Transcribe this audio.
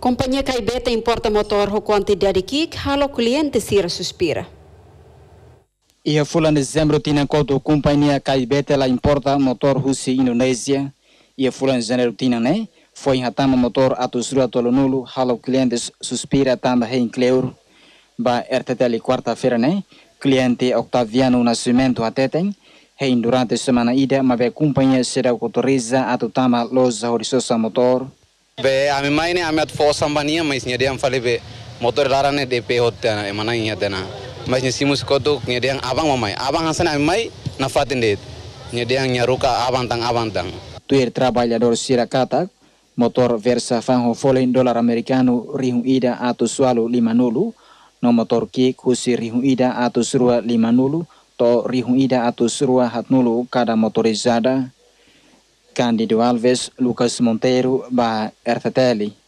Companhia Caibeta importa motor roconte dadikik halo cliente sira suspira. Ia fula dezembro tinha quando companhia Caibeta la importa motor rusi Indonésia. Ia fula em janeiro tinha né? Foi em hatama motor atusrua tolonulo halo clientes suspira tamba rei cleuro. Ba RTTL quarta-feira né? Cliente Octaviano Nascimento ateten. Rei durante semana ida, mabe a companhia será autoriza a tutama loja motor. Be mai ne, ame at fosam sambania mais nya am fale be motor ne, DP na emana nya tena. Mas nya simus kodok ne diang abang mamai. Abang hasan ame mai nafatin det. Nya diang nya ruka abang tang abang tang. Tuir trabalhador Sirakata, motor Versa Fanho Folen dolar americano rihu ida atu sualu lima nulu, no motor ki kusi rihu ida atu surua lima nulu, to rihu ida atu surua hat nulu kada motorizada Cândido Alves, Lucas Monteiro, by RTTL.